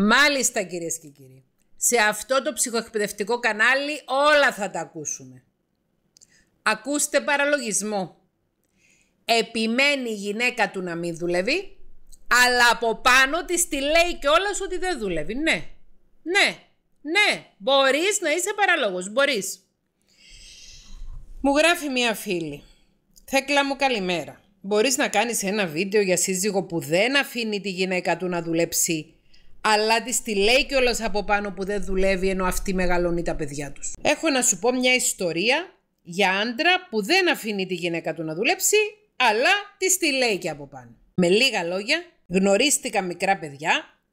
Μάλιστα κυρίες και κύριοι, σε αυτό το ψυχοεκπαιδευτικό κανάλι όλα θα τα ακούσουμε. Ακούστε παραλογισμό. Επιμένει η γυναίκα του να μην δουλεύει, αλλά από πάνω της τη λέει κιόλας ότι δεν δουλεύει. Ναι, ναι, ναι, μπορείς να είσαι παραλόγος, μπορείς. Μου γράφει μια φίλη. Θέκλα μου καλημέρα. Μπορείς να κάνεις ένα βίντεο για σύζυγο που δεν αφήνει τη γυναίκα του να δουλέψει αλλά τη τη λέει κιόλας από πάνω που δεν δουλεύει ενώ αυτή μεγαλώνει τα παιδιά τους. Έχω να σου πω μια ιστορία για άντρα που δεν αφήνει τη γυναίκα του να δουλέψει, αλλά της τη λέει και από πάνω. Με λίγα λόγια, γνωρίστηκα μικρά παιδιά,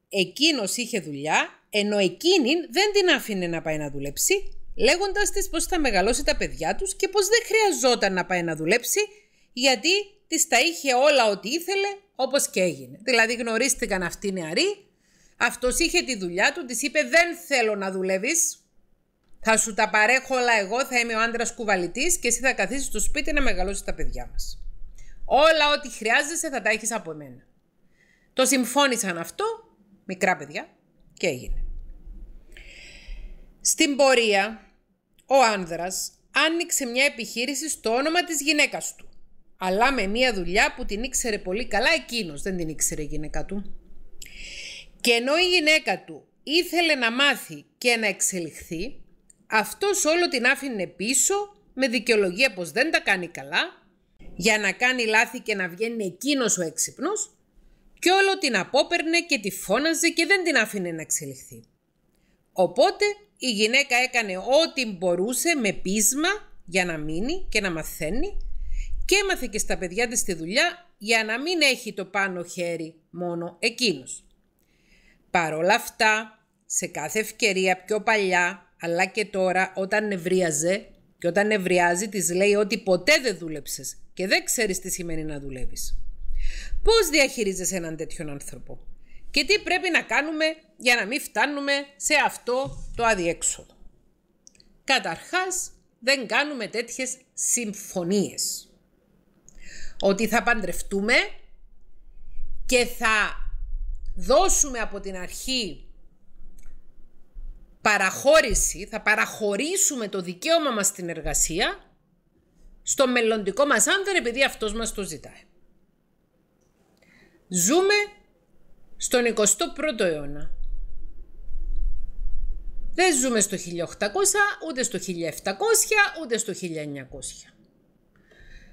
εκείνος είχε δουλειά, ενώ εκείνη δεν την άφηνε να πάει να δουλέψει, λέγοντας της πως θα μεγαλώσει τα παιδιά τους και πως δεν χρειαζόταν να πάει να δουλέψει, γιατί της τα είχε όλα ό,τι ήθελε, όπως και έγινε. Δηλαδή, γνωρίστηκαν αυτοί οι νεαροί αυτός είχε τη δουλειά του, της είπε δεν θέλω να δουλεύεις, θα σου τα παρέχω όλα εγώ, θα είμαι ο άντρας κουβαλητής και εσύ θα καθίσεις στο σπίτι να μεγαλώσεις τα παιδιά μας. Όλα ό,τι χρειάζεσαι θα τα έχεις από μένα. Το συμφώνησαν αυτό, μικρά παιδιά, και έγινε. Στην πορεία, ο άνδρας άνοιξε μια επιχείρηση στο όνομα της γυναίκας του, αλλά με μια δουλειά που την ήξερε πολύ καλά εκείνος, δεν την ήξερε η γυναίκα του. Και ενώ η γυναίκα του ήθελε να μάθει και να εξελιχθεί, αυτός όλο την άφηνε πίσω με δικαιολογία πως δεν τα κάνει καλά, για να κάνει λάθη και να βγαίνει εκείνος ο έξυπνος, και όλο την απόπερνε και τη φώναζε και δεν την άφηνε να εξελιχθεί. Οπότε η γυναίκα έκανε ό,τι μπορούσε με πείσμα για να μείνει και να μαθαίνει και έμαθε και στα παιδιά της τη δουλειά για να μην έχει το πάνω χέρι μόνο εκείνος. Παρόλα αυτά, σε κάθε ευκαιρία πιο παλιά, αλλά και τώρα όταν νευρίαζε και όταν νευριάζει της λέει ότι ποτέ δεν δούλεψες και δεν ξέρεις τι σημαίνει να δουλεύεις. Πώς διαχειρίζεσαι έναν τέτοιον άνθρωπο και τι πρέπει να κάνουμε για να μην φτάνουμε σε αυτό το αδιέξοδο. Καταρχάς, δεν κάνουμε τέτοιες συμφωνίες. Ότι θα παντρευτούμε και θα δώσουμε από την αρχή παραχώρηση, θα παραχωρήσουμε το δικαίωμα μας στην εργασία στο μελλοντικό μας άνθρωπο, επειδή αυτός μας το ζητάει. Ζούμε στον 21ο αιώνα. Δεν ζούμε στο 1800, ούτε στο 1700, ούτε στο 1900.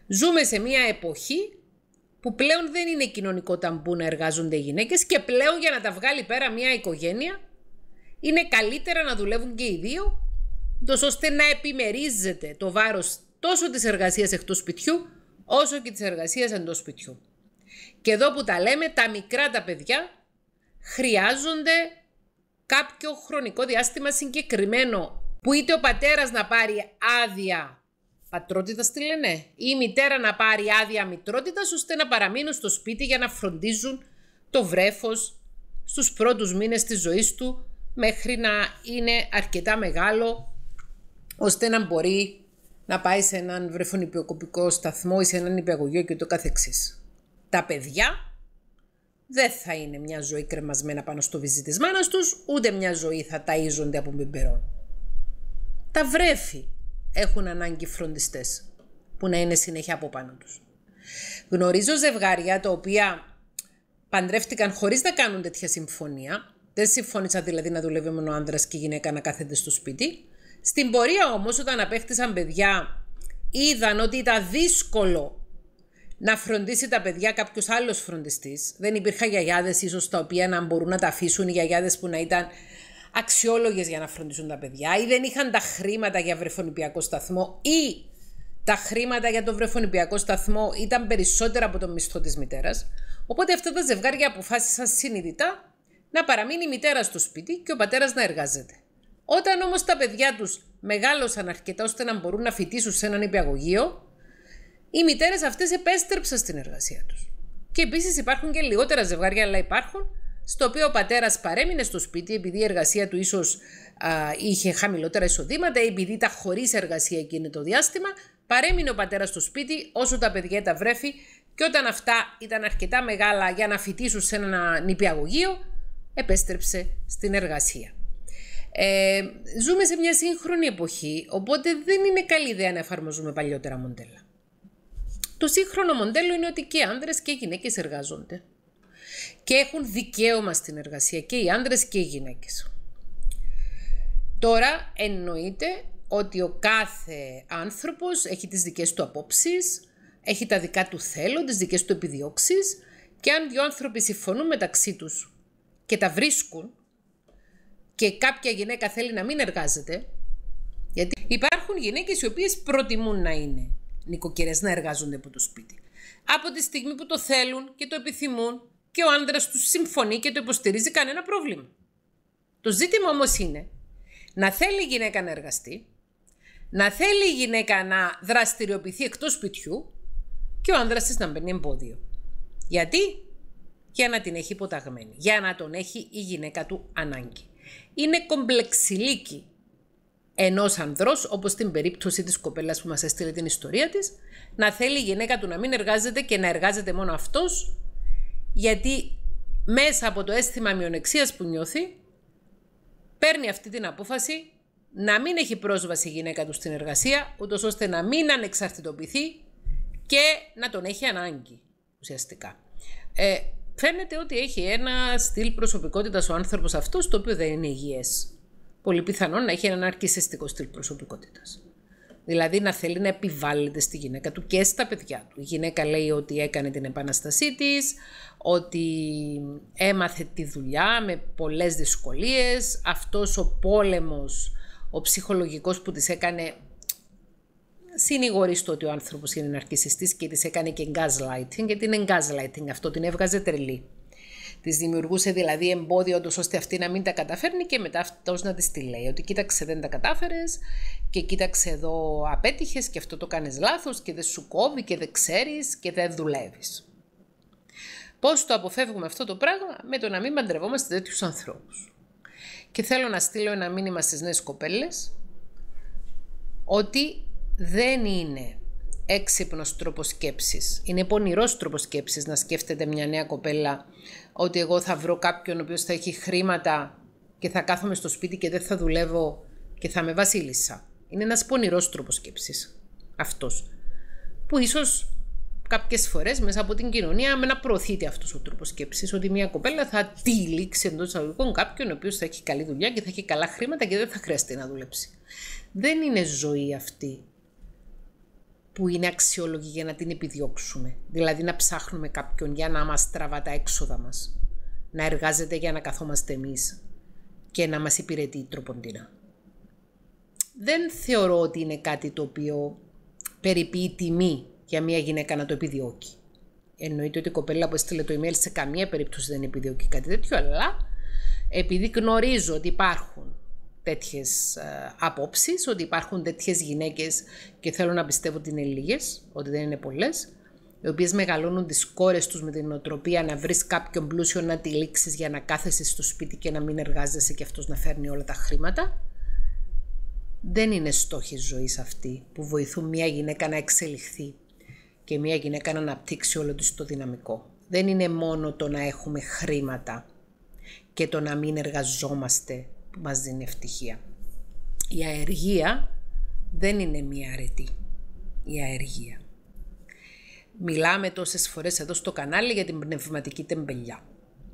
Ζούμε σε μια εποχή που πλέον δεν είναι κοινωνικό ταμπού να εργάζονται οι γυναίκες και πλέον για να τα βγάλει πέρα μια οικογένεια είναι καλύτερα να δουλεύουν και οι δύο ώστε να επιμερίζεται το βάρος τόσο της εργασίας εκτός σπιτιού όσο και της εργασίας εντός σπιτιού. Και εδώ που τα λέμε τα μικρά τα παιδιά χρειάζονται κάποιο χρονικό διάστημα συγκεκριμένο που είτε ο πατέρας να πάρει άδεια Πατρότητας τι λένε. Η μητέρα να πάρει άδεια μητρότητας ώστε να παραμείνουν στο σπίτι για να φροντίζουν το βρέφος στους πρώτους μήνες της ζωής του μέχρι να είναι αρκετά μεγάλο ώστε να μπορεί να πάει σε έναν βρεφονιπιοκοπικό σταθμό ή σε έναν υπηαγωγείο και το καθεξής. Τα παιδιά δεν θα είναι μια ζωή κρεμασμένα πάνω στο βυζί της μάνας τους, ούτε μια ζωή θα ταΐζονται από μπιμπερών. Τα βρέφη έχουν ανάγκη φροντιστές που να είναι συνέχεια από πάνω τους. Γνωρίζω ζευγάρια τα οποία παντρεύτηκαν χωρίς να κάνουν τέτοια συμφωνία, δεν συμφώνησαν δηλαδή να δουλεύει μόνο ο άνδρας και η γυναίκα να κάθεται στο σπίτι. Στην πορεία όμως όταν απέκτησαν παιδιά είδαν ότι ήταν δύσκολο να φροντίσει τα παιδιά κάποιος άλλος φροντιστής. Δεν υπήρχαν γιαγιάδες ίσως τα οποία να μπορούν να τα αφήσουν, γιαγιάδες που να ήταν Αξιολογέ για να φροντίζουν τα παιδιά ή δεν είχαν τα χρήματα για βρεφονιπιακό σταθμό ή τα χρήματα για το βρεφονιπιακό σταθμό ήταν περισσότερα από το μισθό της μητέρας. Οπότε αυτά τα ζευγάρια αποφάσισαν συνειδητά να παραμείνει η μητέρα στο σπίτι και ο πατέρας να εργάζεται. Όταν όμως τα παιδιά τους μεγάλωσαν αρκετά ώστε να μπορούν να φοιτήσουν σε έναν υπηαγωγείο, οι μητέρες αυτές επέστρεψαν στην εργασία τους. Και επίσης υπάρχουν και λιγότερα ζευγάρια, αλλά υπάρχουν, στο οποίο ο πατέρας παρέμεινε στο σπίτι επειδή η εργασία του ίσως είχε χαμηλότερα εισοδήματα ή επειδή ήταν χωρίς εργασία εκείνη το διάστημα, παρέμεινε ο πατέρας στο σπίτι όσο τα παιδιά τα βρέφη και όταν αυτά ήταν αρκετά μεγάλα για να φοιτήσουν σε ένα νηπιαγωγείο, επέστρεψε στην εργασία. Ε, ζούμε σε μια σύγχρονη εποχή, οπότε δεν είναι καλή ιδέα να εφαρμοζούμε παλιότερα μοντέλα. Το σύγχρονο μοντέλο είναι ότι και άνδρες και γυναίκες εργάζονται και έχουν δικαίωμα στην εργασία και οι άντρες και οι γυναίκες. Τώρα εννοείται ότι ο κάθε άνθρωπος έχει τις δικές του απόψεις, έχει τα δικά του θέλω, τις δικές του επιδιώξεις και αν δύο άνθρωποι συμφωνούν μεταξύ τους και τα βρίσκουν και κάποια γυναίκα θέλει να μην εργάζεται, γιατί υπάρχουν γυναίκες οι οποίες προτιμούν να είναι νοικοκυρές, να εργάζονται από το σπίτι. Από τη στιγμή που το θέλουν και το επιθυμούν και ο άντρα του συμφωνεί και το υποστηρίζει κανένα πρόβλημα. Το ζήτημα όμως είναι να θέλει η γυναίκα να εργαστεί, να θέλει η γυναίκα να δραστηριοποιηθεί εκτός σπιτιού και ο άντρα της να μπαίνει εμπόδιο. Γιατί? Για να την έχει υποταγμένη, για να τον έχει η γυναίκα του ανάγκη. Είναι κομπλεξιλίκη ενός ανδρός, όπως στην περίπτωση της κοπέλας που μας έστειλε την ιστορία της, να θέλει η γυναίκα του να μην εργάζεται και να εργάζεται μόνο αυτός γιατί μέσα από το αίσθημα μειονεξίας που νιώθει, παίρνει αυτή την απόφαση να μην έχει πρόσβαση η γυναίκα του στην εργασία, ούτως ώστε να μην ανεξαρτητοποιηθεί και να τον έχει ανάγκη ουσιαστικά. Ε, φαίνεται ότι έχει ένα στυλ προσωπικότητας ο άνθρωπος αυτός, το οποίο δεν είναι υγιές. Πολύ πιθανόν να έχει έναν αρκισιστικό στυλ προσωπικότητας. Δηλαδή να θέλει να επιβάλλεται στη γυναίκα του και στα παιδιά του. Η γυναίκα λέει ότι έκανε την επαναστασή της, ότι έμαθε τη δουλειά με πολλές δυσκολίες. Αυτός ο πόλεμος, ο ψυχολογικός που της έκανε συνηγορείς το ότι ο άνθρωπος είναι ναρκισιστής και της έκανε και gaslighting, γιατί είναι gaslighting αυτό, την έβγαζε τρελή. Της δημιουργούσε δηλαδή εμπόδιο, όντως ώστε αυτή να μην τα καταφέρνει και μετά αυτός να της τη λέει ότι κοίταξε δεν τα κατάφερες και κοίταξε εδώ απέτυχες και αυτό το κάνεις λάθος και δεν σου κόβει και δεν ξέρεις και δεν δουλεύεις. Πώς το αποφεύγουμε αυτό το πράγμα με το να μην παντρευόμαστε τέτοιους ανθρώπους. Και θέλω να στείλω ένα μήνυμα στις νέες κοπέλες ότι δεν είναι έξυπνος τρόπος σκέψης. Είναι πονηρός τρόπος σκέψης να σκέφτεται μια νέα κοπέλα ότι εγώ θα βρω κάποιον ο οποίος θα έχει χρήματα και θα κάθομαι στο σπίτι και δεν θα δουλεύω και θα με βασίλισσα. Είναι ένας πονηρός τρόπος σκέψης. Αυτός. Που ίσως κάποιες φορές μέσα από την κοινωνία με να προωθείται αυτός ο τρόπος σκέψης, ότι μια κοπέλα θα τύλιξει εντός εισαγωγικών κάποιον ο οποίος θα έχει καλή δουλειά και θα έχει καλά χρήματα και δεν θα χρειαστεί να δουλέψει. Δεν είναι ζωή αυτή που είναι αξιόλογη για να την επιδιώξουμε. Δηλαδή να ψάχνουμε κάποιον για να μας τραβά τα έξοδα μας. Να εργάζεται για να καθόμαστε εμείς και να μας υπηρετεί τροποντινά. Δεν θεωρώ ότι είναι κάτι το οποίο περιποιεί τιμή για μια γυναίκα να το επιδιώκει. Εννοείται ότι η κοπέλα που έστειλε το email σε καμία περίπτωση δεν επιδιώκει κάτι τέτοιο, αλλά επειδή γνωρίζω ότι υπάρχουν τέτοιες απόψει απόψεις, ότι υπάρχουν τέτοιες γυναίκες και θέλω να πιστεύω ότι είναι λίγες, ότι δεν είναι πολλές, οι οποίες μεγαλώνουν τις κόρες τους με την νοοτροπία να βρεις κάποιον πλούσιο να τη λήξεις για να κάθεσαι στο σπίτι και να μην εργάζεσαι και αυτός να φέρνει όλα τα χρήματα. Δεν είναι στόχοι ζωής αυτή που βοηθούν μια γυναίκα να εξελιχθεί και μια γυναίκα να αναπτύξει όλο της το δυναμικό. Δεν είναι μόνο το να έχουμε χρήματα και το να μην εργαζόμαστε που μας δίνει ευτυχία. Η αεργία δεν είναι μία αρετή. Η αεργία. Μιλάμε τόσες φορές εδώ στο κανάλι για την πνευματική τεμπελιά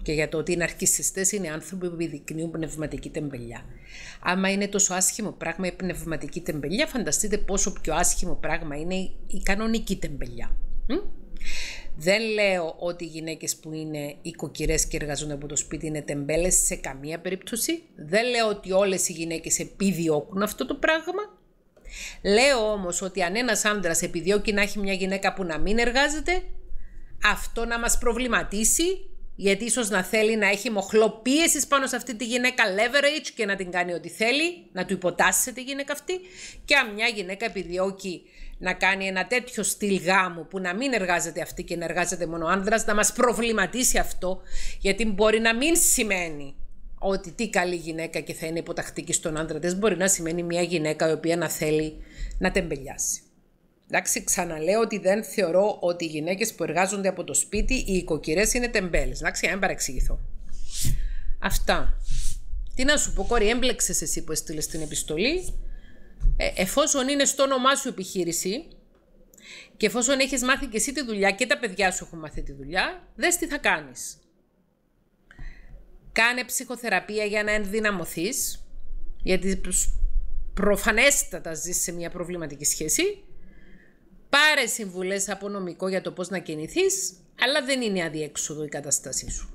και για το ότι οι ναρκιστέ είναι άνθρωποι που επιδεικνύουν πνευματική τεμπελιά. Άμα είναι τόσο άσχημο πράγμα η πνευματική τεμπελιά, φανταστείτε πόσο πιο άσχημο πράγμα είναι η κανονική τεμπελιά. Δεν λέω ότι οι γυναίκες που είναι οικοκυρές και εργαζόνται από το σπίτι είναι τεμπέλες σε καμία περίπτωση. Δεν λέω ότι όλες οι γυναίκες επιδιώκουν αυτό το πράγμα. Λέω όμως ότι αν ένας άντρας επιδιώκει να έχει μια γυναίκα που να μην εργάζεται, αυτό να μας προβληματίσει γιατί ίσως να θέλει να έχει μοχλό πάνω σε αυτή τη γυναίκα leverage και να την κάνει ό,τι θέλει, να του υποτάσσει τη γυναίκα αυτή και αν μια γυναίκα επιδιώκει να κάνει ένα τέτοιο στυλ γάμου που να μην εργάζεται αυτή και να εργάζεται μόνο ο να μας προβληματίσει αυτό, γιατί μπορεί να μην σημαίνει ότι τι καλή γυναίκα και θα είναι υποτακτική στον άντρα της, μπορεί να σημαίνει μια γυναίκα η οποία να θέλει να τεμπελιάσει. Εντάξει, ξαναλέω ότι δεν θεωρώ ότι οι γυναίκες που εργάζονται από το σπίτι, οι οικοκυρές είναι τεμπέλες. Εντάξει, μην παρεξηγηθώ. Αυτά. Τι να σου πω, κόρη, έμπλεξες εσύ που έστειλες την επιστολή. Ε, εφόσον είναι στο όνομά σου επιχείρηση και εφόσον έχεις μάθει και εσύ τη δουλειά και τα παιδιά σου έχουν μάθει τη δουλειά, δες τι θα κάνεις. Κάνε ψυχοθεραπεία για να ενδυναμωθείς, γιατί προφανέστατα ζεις σε μια προβληματική σχέση. Πάρε συμβουλές από νομικό για το πώς να κινηθείς, αλλά δεν είναι αδιέξοδο η κατάστασή σου.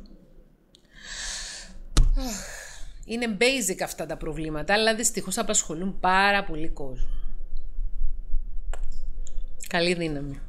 Είναι basic αυτά τα προβλήματα, αλλά δυστυχώς απασχολούν πάρα πολύ κόσμο. Καλή δύναμη.